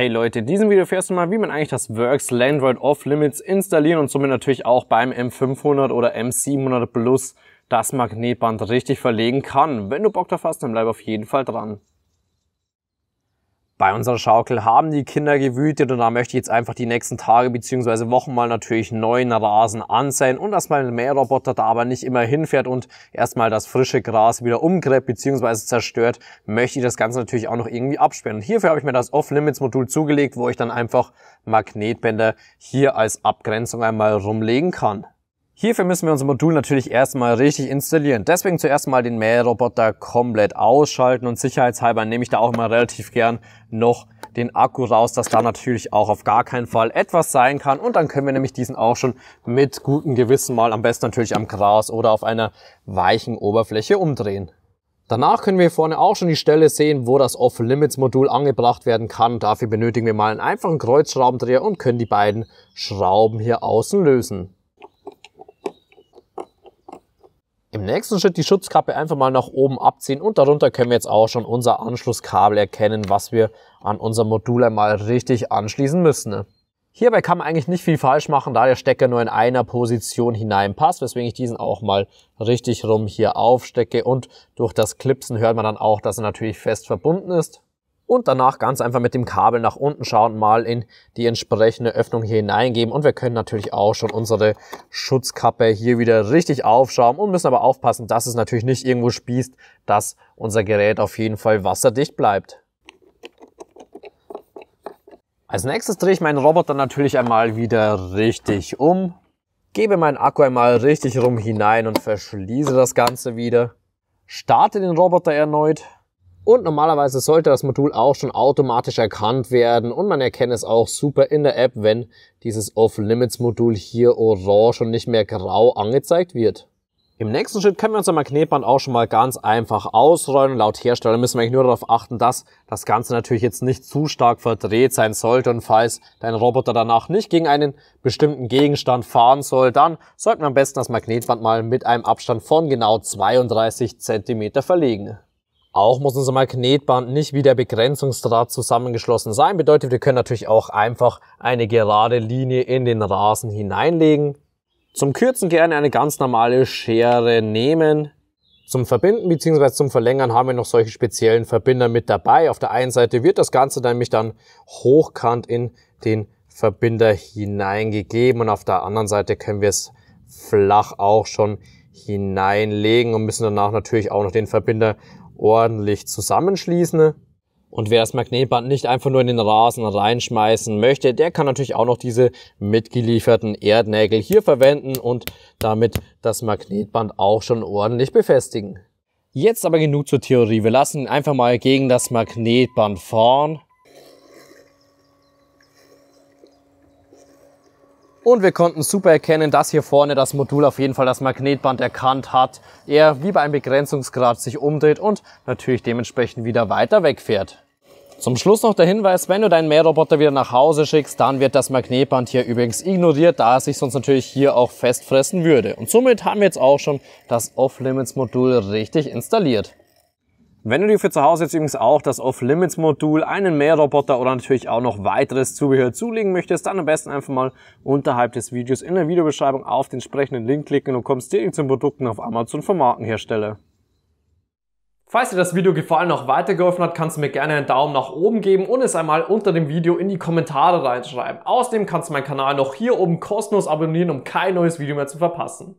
Hey Leute, in diesem Video erfährst du mal, wie man eigentlich das Works Landroid Off-Limits installieren und somit natürlich auch beim M500 oder M700 Plus das Magnetband richtig verlegen kann. Wenn du Bock drauf hast, dann bleib auf jeden Fall dran. Bei unserer Schaukel haben die Kinder gewütet und da möchte ich jetzt einfach die nächsten Tage bzw. Wochen mal natürlich neuen Rasen ansäen und dass mein ein Mähroboter da aber nicht immer hinfährt und erstmal das frische Gras wieder umgräbt bzw. zerstört, möchte ich das Ganze natürlich auch noch irgendwie absperren. Und hierfür habe ich mir das Off-Limits-Modul zugelegt, wo ich dann einfach Magnetbänder hier als Abgrenzung einmal rumlegen kann. Hierfür müssen wir unser Modul natürlich erstmal richtig installieren. Deswegen zuerst mal den Mähroboter komplett ausschalten und sicherheitshalber nehme ich da auch immer relativ gern noch den Akku raus, dass da natürlich auch auf gar keinen Fall etwas sein kann. Und dann können wir nämlich diesen auch schon mit gutem Gewissen mal am besten natürlich am Gras oder auf einer weichen Oberfläche umdrehen. Danach können wir vorne auch schon die Stelle sehen, wo das Off-Limits-Modul angebracht werden kann. Dafür benötigen wir mal einen einfachen Kreuzschraubendreher und können die beiden Schrauben hier außen lösen. Im nächsten Schritt die Schutzkappe einfach mal nach oben abziehen und darunter können wir jetzt auch schon unser Anschlusskabel erkennen, was wir an unser Modul einmal richtig anschließen müssen. Ne? Hierbei kann man eigentlich nicht viel falsch machen, da der Stecker nur in einer Position hineinpasst, weswegen ich diesen auch mal richtig rum hier aufstecke und durch das Clipsen hört man dann auch, dass er natürlich fest verbunden ist und danach ganz einfach mit dem Kabel nach unten schauen, mal in die entsprechende Öffnung hier hineingeben und wir können natürlich auch schon unsere Schutzkappe hier wieder richtig aufschrauben und müssen aber aufpassen, dass es natürlich nicht irgendwo spießt, dass unser Gerät auf jeden Fall wasserdicht bleibt. Als nächstes drehe ich meinen Roboter natürlich einmal wieder richtig um, gebe meinen Akku einmal richtig rum hinein und verschließe das Ganze wieder, starte den Roboter erneut und normalerweise sollte das Modul auch schon automatisch erkannt werden und man erkennt es auch super in der App, wenn dieses Off-Limits-Modul hier orange und nicht mehr grau angezeigt wird. Im nächsten Schritt können wir unser Magnetband auch schon mal ganz einfach ausrollen. Laut Hersteller müssen wir eigentlich nur darauf achten, dass das Ganze natürlich jetzt nicht zu stark verdreht sein sollte. Und falls dein Roboter danach nicht gegen einen bestimmten Gegenstand fahren soll, dann sollten wir am besten das Magnetband mal mit einem Abstand von genau 32 Zentimeter verlegen. Auch muss unser Magnetband nicht wie der Begrenzungsdraht zusammengeschlossen sein. Bedeutet, wir können natürlich auch einfach eine gerade Linie in den Rasen hineinlegen. Zum Kürzen gerne eine ganz normale Schere nehmen. Zum Verbinden bzw. zum Verlängern haben wir noch solche speziellen Verbinder mit dabei. Auf der einen Seite wird das Ganze nämlich dann hochkant in den Verbinder hineingegeben und auf der anderen Seite können wir es flach auch schon hineinlegen und müssen danach natürlich auch noch den Verbinder ordentlich zusammenschließen. Und wer das Magnetband nicht einfach nur in den Rasen reinschmeißen möchte, der kann natürlich auch noch diese mitgelieferten Erdnägel hier verwenden und damit das Magnetband auch schon ordentlich befestigen. Jetzt aber genug zur Theorie. Wir lassen einfach mal gegen das Magnetband fahren Und wir konnten super erkennen, dass hier vorne das Modul auf jeden Fall das Magnetband erkannt hat, er wie bei einem Begrenzungsgrad sich umdreht und natürlich dementsprechend wieder weiter wegfährt. Zum Schluss noch der Hinweis, wenn du deinen Mähroboter wieder nach Hause schickst, dann wird das Magnetband hier übrigens ignoriert, da es sich sonst natürlich hier auch festfressen würde. Und somit haben wir jetzt auch schon das Off-Limits-Modul richtig installiert. Wenn du dir für zu Hause jetzt übrigens auch das Off-Limits-Modul, einen Mehrroboter oder natürlich auch noch weiteres Zubehör zulegen möchtest, dann am besten einfach mal unterhalb des Videos in der Videobeschreibung auf den entsprechenden Link klicken und kommst direkt zum Produkten auf Amazon vom Markenhersteller. Falls dir das Video gefallen noch weitergeholfen hat, kannst du mir gerne einen Daumen nach oben geben und es einmal unter dem Video in die Kommentare reinschreiben. Außerdem kannst du meinen Kanal noch hier oben kostenlos abonnieren, um kein neues Video mehr zu verpassen.